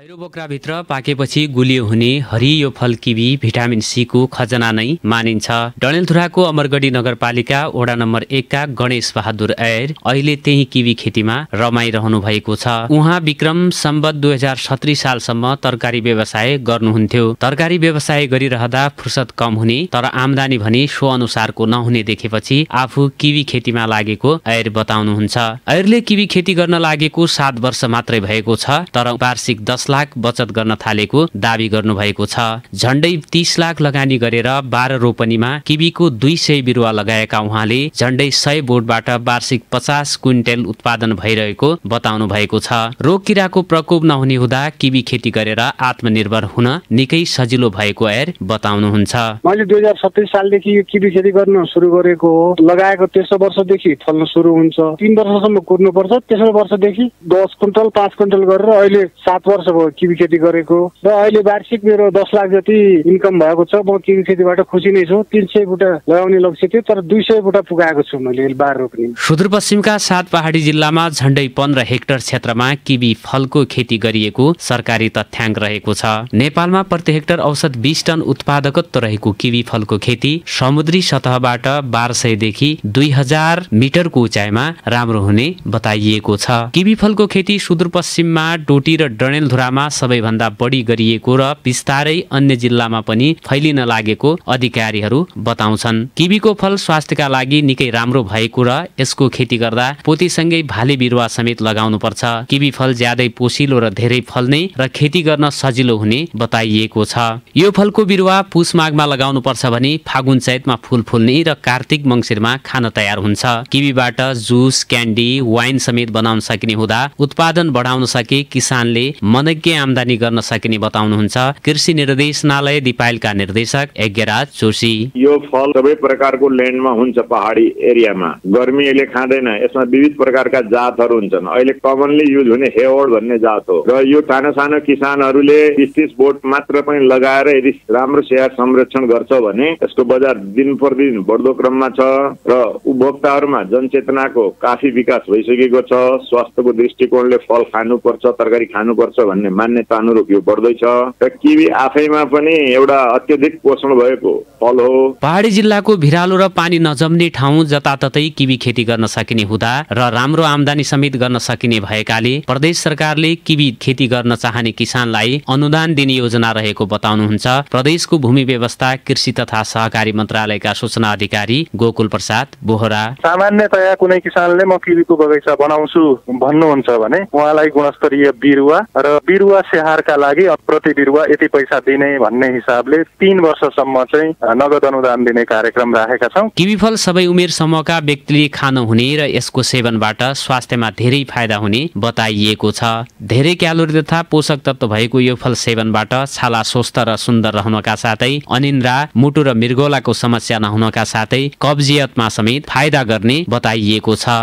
खैरो बोक्राभित्र पाकेपछि गुलियो हुने हरियो फल किवी भिटामिन सीको खजना नै मानिन्छ डणेलधुराको अमरगढी नगरपालिका वडा नम्बर एकका गणेश बहादुर ऐर अहिले त्यही किवी खेतीमा रमाइरहनु भएको छ उहाँ विक्रम सम्बत दुई हजार सत्री सालसम्म तरकारी व्यवसाय गर्नुहुन्थ्यो तरकारी व्यवसाय गरिरहँदा फुर्सद कम हुने तर आमदानी भने सो अनुसारको नहुने देखेपछि आफू किवी खेतीमा लागेको ऐर बताउनुहुन्छ ऐरले किवी खेती गर्न लागेको सात वर्ष मात्रै भएको छ तर वार्षिक दस लाख बचत गर्न थालेको दावी गर्नुभएको छ झण्डै तीस लाख लगानी गरेर बाह्र रोपनीमा किबीको दुई सय बिरुवा लगाएका उहाँले झण्डै सय बोटबाट वार्षिक पचास क्विन्टल उत्पादन भइरहेको बताउनु भएको छ रोग किराको प्रकोप नहुने हुँदा किबी खेती गरेर आत्मनिर्भर हुन निकै सजिलो भएको एयर बताउनुहुन्छ मैले दुई हजार सत्तरी सालदेखि यो किबी खेती गर्न सुरु गरेको हो लगाएको तेस्रो वर्षदेखि फल्न सुरु हुन्छ तिन वर्षसम्म कुर्नुपर्छ तेस्रो वर्षदेखि दस क्विन्टल पाँच क्विन्टल गरेर अहिले सात वर्ष वर्ष भयो खेती गरेको र अहिले वार्षिक मेरो दस लाख जति इन्कम भएको छ म किबी खेतीबाट खुसी नै छु तिन सय बुटा लगाउने लक्ष्य थियो तर दुई सय बुटा पुगाएको छु मैले बार रोप्ने सुदूरपश्चिमका सात पहाडी जिल्लामा झन्डै पन्ध्र हेक्टर क्षेत्रमा किबी फलको खेती गरिएको सरकारी तथ्याङ्क रहेको छ नेपालमा प्रति हेक्टर औसत बिस टन उत्पादकत्व रहेको किबी फलको खेती समुद्री सतहबाट बाह्र सयदेखि दुई हजार मिटरको उचाइमा राम्रो हुने बताइएको छ किबी फलको खेती सुदूरपश्चिममा डोटी र डणेल धुरामा सबैभन्दा बढी गरिएको र बिस्तारै अन्य जिल्लामा पनि फैलिन लागेको अधिकारीहरू बताउँछन् किबीको फल स्वास्थ्यका लागि निकै राम्रो भएको र यसको खेती गर्दा पोतीसँगै भाले बिरुवा समेत लगाउनु पर्छ किबी फल ज्यादै पोसिलो र धेरै फल्ने र खेती गर्न सजिलो हुने बताइएको छ यो फलको बिरुवा पुष माघमा पर्छ भने फागुन चैतमा फुल फुल्ने र कार्तिक मङ्सिरमा खान तयार हुन्छ किबीबाट जुस क्यान्डी वाइन समेत बनाउन सकिने हुँदा उत्पादन बढाउन सके किसानले मन अनज्ञ आमदानी गर्न सकिने बताउनुहुन्छ कृषि निर्देशनालय दिपायलका निर्देशक यज्ञराज जोशी यो फल सबै प्रकारको ल्यान्डमा हुन्छ पहाडी एरियामा गर्मी अहिले खाँदैन यसमा विविध प्रकारका जातहरू हुन्छन् अहिले कमनली युज हुने हेवर्ड भन्ने जात हो र यो सानो सानो किसानहरूले तिस तिस बोट मात्र पनि लगाएर यदि राम्रो स्याहार संरक्षण गर्छ भने यसको बजार दिन प्रतिदिन बढ्दो क्रममा छ र उपभोक्ताहरूमा जनचेतनाको काफी विकास भइसकेको छ स्वास्थ्यको दृष्टिकोणले फल खानुपर्छ तरकारी खानुपर्छ भन्ने अनुरूप यो बढ्दैछ र किवी आफैमा पनि एउटा अत्यधिक पोषण भएको फल हो पहाडी जिल्लाको भिरालो र पानी नजम्ने ठाउँ जताततै किवी खेती गर्न सकिने हुँदा र राम्रो आमदानी समेत गर्न सकिने भएकाले प्रदेश सरकारले किवी खेती गर्न चाहने किसानलाई अनुदान दिने योजना रहेको बताउनुहुन्छ प्रदेशको भूमि व्यवस्था कृषि तथा सहकारी मन्त्रालयका सूचना अधिकारी गोकुल प्रसाद बोहरा सामान्यतया कुनै किसानले म किवीको बगैँचा बनाउँछु भन्नुहुन्छ भने उहाँलाई गुणस्तरीय बिरुवा र बिरुवा स्याहारका लागि प्रति बिरुवा यति पैसा दिने भन्ने हिसाबले तिन वर्षसम्म चाहिँ नगद अनुदान दिने कार्यक्रम राखेका छौँ किवी फल सबै उमेर समूहका व्यक्तिले खानु हुने र यसको सेवनबाट स्वास्थ्यमा धेरै फाइदा हुने बताइएको छ धेरै क्यालोरी तथा पोषक तत्व भएको यो फल सेवनबाट छाला स्वस्थ र सुन्दर रहनका साथै अनिन्द्रा मुटु र मृगौलाको समस्या नहुनका साथै कब्जियतमा समेत फाइदा गर्ने बताइएको छ